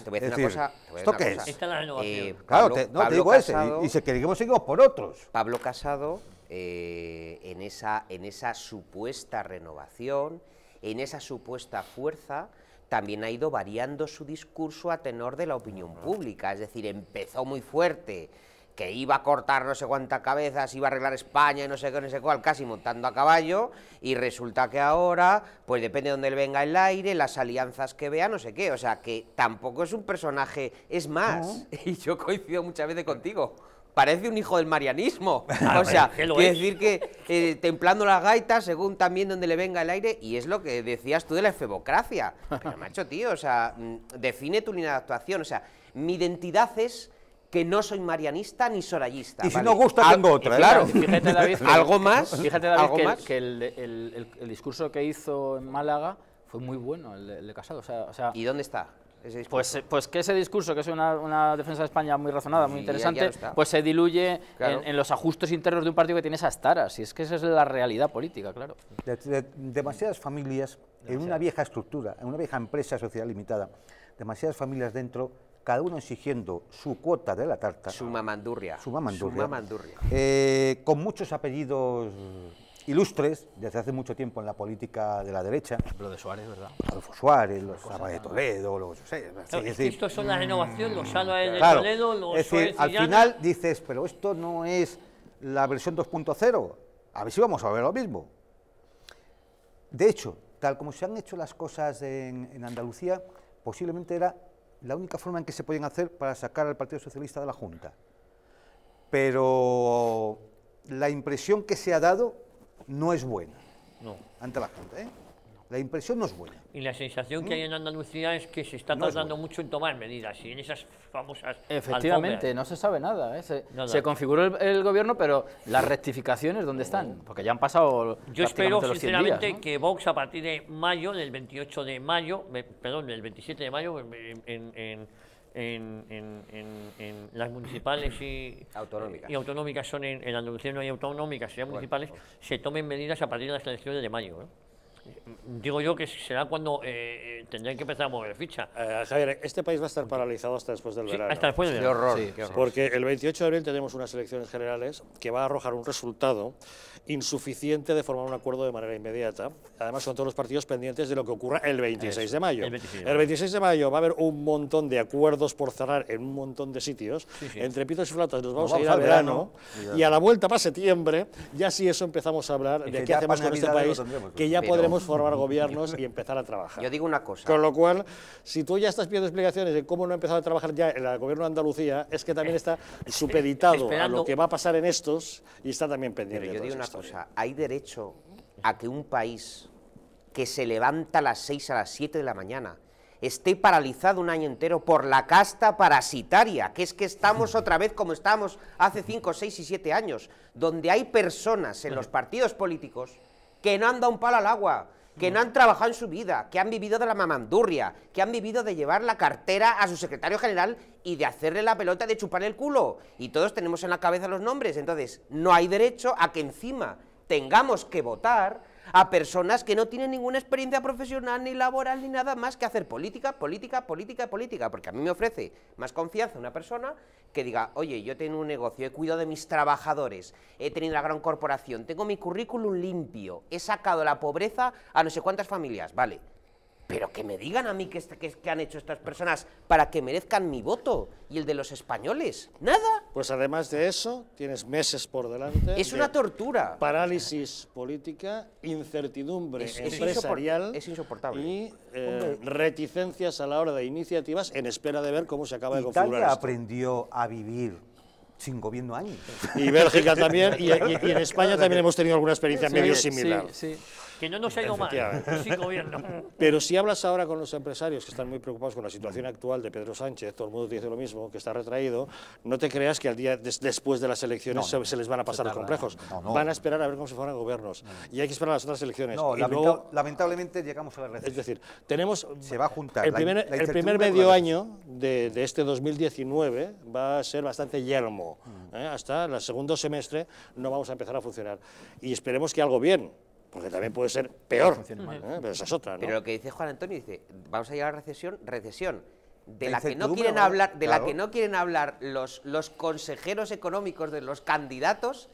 ¿Esto qué es? claro, digo eso. Y, si queremos seguimos por otros. Pablo Casado, eh, en, esa, en esa supuesta renovación, en esa supuesta fuerza, también ha ido variando su discurso a tenor de la opinión ah. pública. Es decir, empezó muy fuerte que iba a cortar no sé cuántas cabezas, iba a arreglar España y no sé qué, no sé cuál, casi montando a caballo, y resulta que ahora, pues depende de dónde le venga el aire, las alianzas que vea, no sé qué, o sea que tampoco es un personaje, es más, y yo coincido muchas veces contigo parece un hijo del marianismo. Ah, o sea, quiere decir que eh, templando las gaitas según también donde le venga el aire, y es lo que decías tú de la efebocracia. Pero macho, tío, o sea, mm, define tu línea de actuación. O sea, mi identidad es que no soy marianista ni sorayista. Y si no gusta, ah, tengo otra, ¿eh? claro. Fíjate, David, ¿Algo más? Fíjate, David, ¿Algo que, el, discurso que hizo en Málaga fue muy bueno, el de Casado. ¿Y dónde está? Ese pues, pues que ese discurso, que es una, defensa de España muy razonada, muy interesante, pues se diluye en, los ajustes internos de un partido que tiene esas taras. Y es que esa es la realidad política, claro. demasiadas familias en una vieja estructura, en una vieja empresa social limitada, demasiadas familias dentro cada uno exigiendo su cuota de la tarta. Su mamandurria. Su con muchos apellidos ilustres desde hace mucho tiempo en la política de la derecha. Lo de Suárez, ¿verdad? Adolfo Suárez, los de Toledo, los... Sí, es esto son las renovaciones, los Álvarez de Toledo, los al final dices, pero esto no es la versión 2.0, a ver si vamos a ver lo mismo. De hecho, tal como se han hecho las cosas en, en Andalucía, posiblemente era la única forma en que se pueden hacer para sacar al Partido Socialista de la Junta. Pero la impresión que se ha dado no es buena ante la Junta. ¿eh? La impresión no es buena. Y la sensación que hay en Andalucía es que se está tardando mucho en tomar medidas y en esas famosas. Efectivamente, no se sabe nada. ¿eh? Se, configuró el, gobierno, pero las rectificaciones, ¿dónde están? Porque ya han pasado. Yo espero, sinceramente, que Vox a partir de mayo, del 28 de mayo, eh, perdón, del 27 de mayo, en, las municipales y autonómicas, y autonómicas son en, Andalucía no hay autonómicas, sean municipales, se tomen medidas a partir de las elecciones de mayo. ¿no? Digo yo que será cuando eh, eh, tendrán que empezar a mover ficha. Eh, Javier, este país va a estar paralizado hasta después del verano. Hasta después del verano. horror, Porque el 28 de abril tenemos unas elecciones generales que va a arrojar un resultado insuficiente de formar un acuerdo de manera inmediata. Además, son todos los partidos pendientes de lo que ocurra el 26 de mayo. El 26 de mayo. va a haber un montón de acuerdos por cerrar en un montón de sitios. Entre pitos y flotas nos vamos, a ir al verano, verano, y a la vuelta para septiembre, ya si eso empezamos a hablar de qué hacemos con este país, que ya podremos formar gobiernos y empezar a trabajar. Yo digo una cosa. Con lo cual, si tú ya estás pidiendo explicaciones de cómo no ha empezado a trabajar ya el gobierno de Andalucía, es que también eh, está supeditado a lo que va a pasar en estos y está también pendiente. Pero yo digo una cosa, hay derecho a que un país que se levanta a las 6 a las 7 de la mañana esté paralizado un año entero por la casta parasitaria, que es que estamos otra vez como estábamos hace 5, 6 y 7 años, donde hay personas en los partidos políticos que no han dado un palo al agua, que no han trabajado en su vida, que han vivido de la mamandurria, que han vivido de llevar la cartera a su secretario general y de hacerle la pelota de chupar el culo. Y todos tenemos en la cabeza los nombres, entonces no hay derecho a que encima tengamos que votar a personas que no tienen ninguna experiencia profesional, ni laboral, ni nada más que hacer política, política, política, política, porque a mí me ofrece más confianza una persona que diga, oye, yo tengo un negocio, he cuidado de mis trabajadores, he tenido la gran corporación, tengo mi currículum limpio, he sacado la pobreza a no sé cuántas familias, vale, pero que me digan a mí qué este, que, han hecho estas personas para que merezcan mi voto y el de los españoles. Nada. Pues además de eso, tienes meses por delante. Es una tortura. Parálisis política, incertidumbre empresarial. Es insoportable. Y eh, reticencias a la hora de iniciativas en espera de ver cómo se acaba de configurar. Italia aprendió a vivir sin gobierno años. Y Bélgica también, y, en España también hemos tenido alguna experiencia medio similar. Sí, sí. Que no nos ha ido mal, Pero si hablas ahora con los empresarios que están muy preocupados con la situación actual de Pedro Sánchez, todo el mundo dice lo mismo, que está retraído, no te creas que al día después de las elecciones se, les van a pasar los complejos. van a esperar a ver cómo se forman gobiernos. Mm. Y hay que esperar a las otras elecciones. lamentablemente llegamos a la recesión. Es decir, tenemos... Se va a juntar. El primer, medio año de, este 2019 va a ser bastante yermo. Mm. ¿eh? Hasta el segundo semestre no vamos a empezar a funcionar. Y esperemos que algo bien porque también puede ser peor, ¿eh? pero esa es Pero lo que dice Juan Antonio dice, vamos a llegar a recesión, recesión de la que no quieren ¿eh? hablar, de la que no quieren hablar los, los consejeros económicos de los candidatos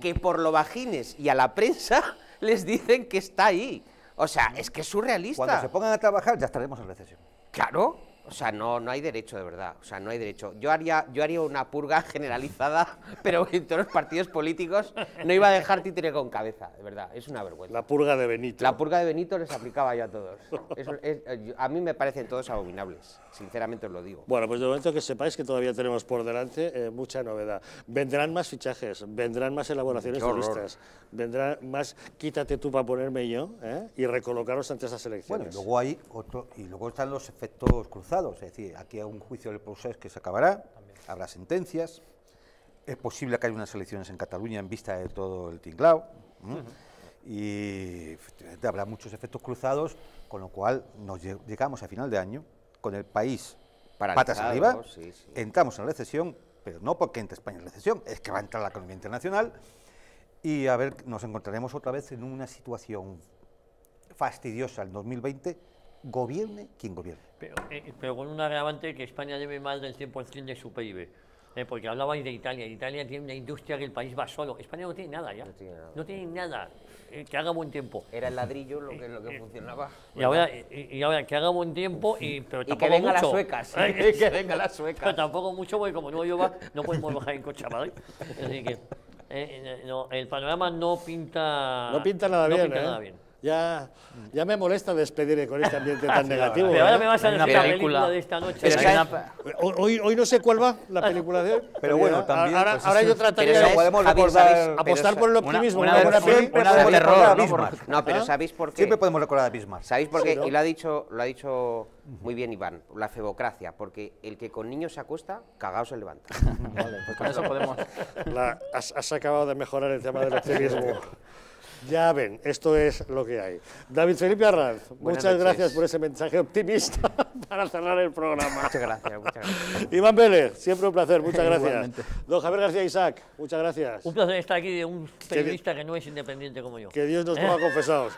que por lo vagines y a la prensa les dicen que está ahí. O sea, es que es surrealista. Cuando se pongan a trabajar ya estaremos en recesión. Claro o sea, no, no hay derecho de verdad, o sea, no hay derecho. Yo haría, yo haría una purga generalizada, pero en todos los partidos políticos no iba a dejar títere con cabeza, de verdad, es una vergüenza. La purga de Benito. La purga de Benito les aplicaba yo a todos. Eh, a mí me parecen todos abominables, sinceramente os lo digo. Bueno, pues de momento que sepáis que todavía tenemos por delante eh, mucha novedad. Vendrán más fichajes, vendrán más elaboraciones de vendrán más quítate tú para ponerme yo eh, y recolocaros ante esas elecciones. Bueno, luego hay otro, y luego están los efectos cruzados es decir, aquí hay un juicio del proceso que se acabará, habrá sentencias, es posible que haya unas elecciones en Cataluña en vista de todo el tinglao, y habrá muchos efectos cruzados, con lo cual nos llegamos a final de año con el país patas arriba, entramos en recesión, pero no porque entre España en recesión, es que va a entrar la economía internacional, y a ver, nos encontraremos otra vez en una situación fastidiosa en 2020 gobierne quien gobierne. Eh, eh, pero, con un agravante que España debe más del 100% de su PIB. Eh, porque hablabais de Italia. Italia tiene una industria que el país va solo. España no tiene nada ya. No tiene nada. que haga buen tiempo. Era el ladrillo lo que, lo que funcionaba. Y ahora, que haga buen tiempo y, pero que venga la las suecas. Sí. que venga las suecas. Pero tampoco mucho porque como no llueva no podemos bajar en coche a Así que el panorama no pinta... No pinta pinta nada bien. Ya, ya me molesta despedirme con este ambiente tan negativo. Pero ahora ¿eh? me vas a decir la película de esta noche. hoy, hoy no sé cuál va la película de hoy. Pero bueno, también. Ahora, pues, yo trataría de podemos apostar por el optimismo. Una, una, una, una terror, ¿no? pero ¿Ah? ¿sabéis por qué? Siempre podemos recordar a Bismarck. ¿Sabéis por qué? Y lo ha dicho, lo ha dicho muy bien, Iván, la febocracia, porque el que con niños se acuesta, cagado se levanta. vale, pues con eso podemos. has, acabado de mejorar el tema del optimismo ya ven, esto es lo que hay. David Felipe Arranz, muchas gracias por ese mensaje optimista para cerrar el programa. Muchas gracias, Iván Vélez, siempre un placer, muchas gracias. Don Javier García Isaac, muchas gracias. Un placer estar aquí de un periodista que, no es independiente como yo. Que Dios nos ponga confesados.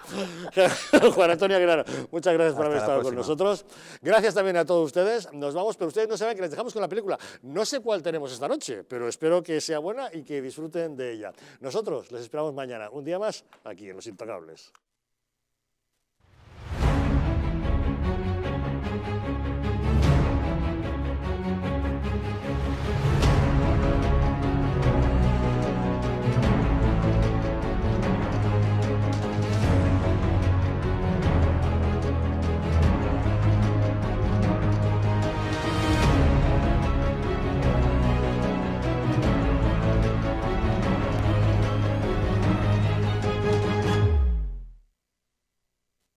Juan Antonio Aguilar, muchas gracias por haber estado con nosotros. Gracias también a todos ustedes. Nos vamos, pero ustedes no saben que les dejamos con la película. No sé cuál tenemos esta noche, pero espero que sea buena y que disfruten de ella. Nosotros les esperamos mañana. Un día más aquí en Los Intocables.